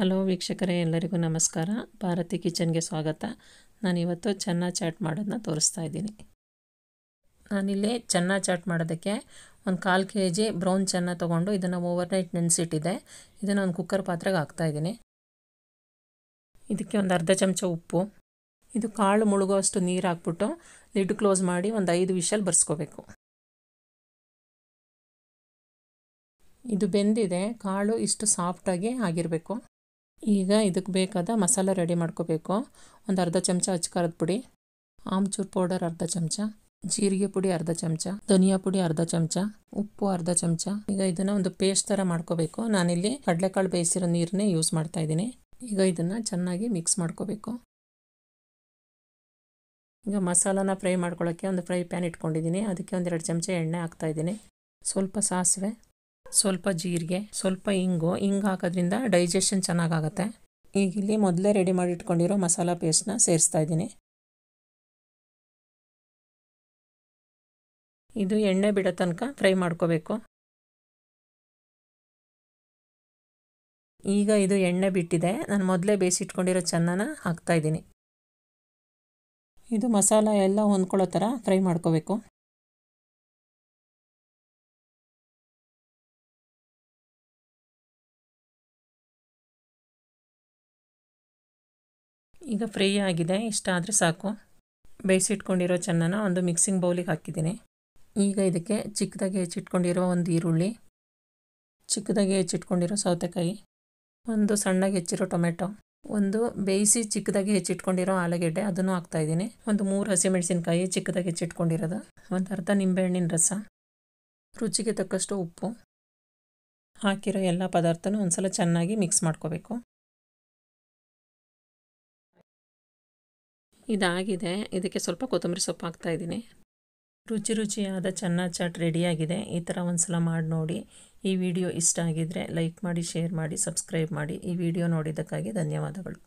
hello ವೀಕ್ಷಕರೇ ಎಲ್ಲರಿಗೂ ನಮಸ್ಕಾರ ಭಾರತಿ ಕಿಚನ್ಗೆ ಸ್ವಾಗತ ನಾನಿವತ್ತು ಚೆನ್ನ ಚಾಟ್ ಮಾಡೋದನ್ನ ತೋರಿಸ್ತಾ ಇದ್ದೀನಿ ನಾನಿಲ್ಲಿ ಚೆನ್ನ ಚಾಟ್ ಮಾಡೋದಕ್ಕೆ ಒಂದು ಕಾಲು ಕೆ ಜಿ ಬ್ರೌನ್ ಚೆನ್ನ ತೊಗೊಂಡು ಇದನ್ನು ಓವರ್ನೈಟ್ ನೆನೆಸಿಟ್ಟಿದೆ ಇದನ್ನು ಒಂದು ಕುಕ್ಕರ್ ಪಾತ್ರೆಗೆ ಹಾಕ್ತಾಯಿದ್ದೀನಿ ಇದಕ್ಕೆ ಒಂದು ಅರ್ಧ ಚಮಚ ಉಪ್ಪು ಇದು ಕಾಳು ಮುಳುಗೋ ಅಷ್ಟು ನೀರು ಹಾಕ್ಬಿಟ್ಟು ಲಿಡ್ ಕ್ಲೋಸ್ ಮಾಡಿ ಒಂದು ಐದು ವಿಷಲ್ ಬರ್ಸ್ಕೋಬೇಕು ಇದು ಬೆಂದಿದೆ ಕಾಳು ಇಷ್ಟು ಸಾಫ್ಟಾಗಿ ಆಗಿರಬೇಕು ಈಗ ಇದಕ್ಕೆ ಬೇಕಾದ ಮಸಾಲೆ ರೆಡಿ ಮಾಡ್ಕೋಬೇಕು ಒಂದು ಅರ್ಧ ಚಮಚ ಅಚ್ಚಕಾರದ ಪುಡಿ ಆಮ್ಚೂರ್ ಪೌಡರ್ ಅರ್ಧ ಚಮಚ ಜೀರಿಗೆ ಪುಡಿ ಅರ್ಧ ಚಮಚ ಧನಿಯಾ ಪುಡಿ ಅರ್ಧ ಚಮಚ ಉಪ್ಪು ಅರ್ಧ ಚಮಚ ಈಗ ಇದನ್ನು ಒಂದು ಪೇಸ್ಟ್ ಥರ ಮಾಡ್ಕೋಬೇಕು ನಾನಿಲ್ಲಿ ಕಡಲೆಕಾಳು ಬೇಯಿಸಿರೋ ನೀರನ್ನೇ ಯೂಸ್ ಮಾಡ್ತಾ ಇದ್ದೀನಿ ಈಗ ಇದನ್ನು ಚೆನ್ನಾಗಿ ಮಿಕ್ಸ್ ಮಾಡ್ಕೋಬೇಕು ಈಗ ಮಸಾಲಾನ ಫ್ರೈ ಮಾಡ್ಕೊಳ್ಳೋಕ್ಕೆ ಒಂದು ಫ್ರೈ ಪ್ಯಾನ್ ಇಟ್ಕೊಂಡಿದ್ದೀನಿ ಅದಕ್ಕೆ ಒಂದೆರಡು ಚಮಚ ಎಣ್ಣೆ ಹಾಕ್ತಾಯಿದ್ದೀನಿ ಸ್ವಲ್ಪ ಸಾಸಿವೆ ಸ್ವಲ್ಪ ಜೀರಿಗೆ ಸ್ವಲ್ಪ ಇಂಗು ಇಂಗು ಹಾಕೋದ್ರಿಂದ ಡೈಜೆಷನ್ ಚೆನ್ನಾಗಾಗತ್ತೆ ಈಗ ಇಲ್ಲಿ ಮೊದಲೇ ರೆಡಿ ಮಾಡಿ ಇಟ್ಕೊಂಡಿರೋ ಮಸಾಲ ಪೇಸ್ಟ್ನ ಸೇರಿಸ್ತಾ ಇದ್ದೀನಿ ಇದು ಎಣ್ಣೆ ಬಿಡೋ ತನಕ ಫ್ರೈ ಮಾಡ್ಕೋಬೇಕು ಈಗ ಇದು ಎಣ್ಣೆ ಬಿಟ್ಟಿದೆ ನಾನು ಮೊದಲೇ ಬೇಯಿಸಿಟ್ಕೊಂಡಿರೋ ಚೆನ್ನಾನ ಹಾಕ್ತಾಯಿದ್ದೀನಿ ಇದು ಮಸಾಲ ಎಲ್ಲ ಹೊಂದ್ಕೊಳ್ಳೋ ಥರ ಫ್ರೈ ಮಾಡ್ಕೋಬೇಕು ಈಗ ಫ್ರೈ ಆಗಿದೆ ಇಷ್ಟ ಆದರೆ ಸಾಕು ಬೇಯಿಸಿಟ್ಕೊಂಡಿರೋ ಚೆನ್ನನ ಒಂದು ಮಿಕ್ಸಿಂಗ್ ಬೌಲಿಗೆ ಹಾಕಿದ್ದೀನಿ ಈಗ ಇದಕ್ಕೆ ಚಿಕ್ಕದಾಗಿ ಹೆಚ್ಚಿಟ್ಕೊಂಡಿರೋ ಒಂದು ಈರುಳ್ಳಿ ಚಿಕ್ಕದಾಗಿ ಹೆಚ್ಚಿಟ್ಕೊಂಡಿರೋ ಸೌತೆಕಾಯಿ ಒಂದು ಸಣ್ಣಗೆ ಹೆಚ್ಚಿರೋ ಟೊಮೆಟೊ ಒಂದು ಬೇಯಿಸಿ ಚಿಕ್ಕದಾಗಿ ಹೆಚ್ಚಿಟ್ಕೊಂಡಿರೋ ಆಲೂಗೆಡ್ಡೆ ಅದನ್ನು ಹಾಕ್ತಾಯಿದ್ದೀನಿ ಒಂದು ಮೂರು ಹಸಿಮೆಣಸಿನ್ಕಾಯಿ ಚಿಕ್ಕದಾಗಿ ಹೆಚ್ಚಿಟ್ಕೊಂಡಿರೋದು ಒಂದು ಅರ್ಧ ನಿಂಬೆಹಣ್ಣಿನ ರಸ ರುಚಿಗೆ ತಕ್ಕಷ್ಟು ಉಪ್ಪು ಹಾಕಿರೋ ಎಲ್ಲ ಪದಾರ್ಥನೂ ಒಂದು ಸಲ ಚೆನ್ನಾಗಿ ಮಿಕ್ಸ್ ಮಾಡ್ಕೋಬೇಕು ಇದಾಗಿದೆ ಇದಕ್ಕೆ ಸ್ವಲ್ಪ ಕೊತ್ತಂಬರಿ ಸೊಪ್ಪು ಹಾಕ್ತಾಯಿದ್ದೀನಿ ರುಚಿ ರುಚಿಯಾದ ಚೆನ್ನ ಚಾಟ್ ರೆಡಿಯಾಗಿದೆ ಈ ಥರ ಒಂದು ಸಲ ಮಾಡಿ ನೋಡಿ ಈ ವಿಡಿಯೋ ಇಷ್ಟ ಆಗಿದ್ದರೆ ಲೈಕ್ ಮಾಡಿ ಶೇರ್ ಮಾಡಿ ಸಬ್ಸ್ಕ್ರೈಬ್ ಮಾಡಿ ಈ ವಿಡಿಯೋ ನೋಡಿದ್ದಕ್ಕಾಗಿ ಧನ್ಯವಾದಗಳು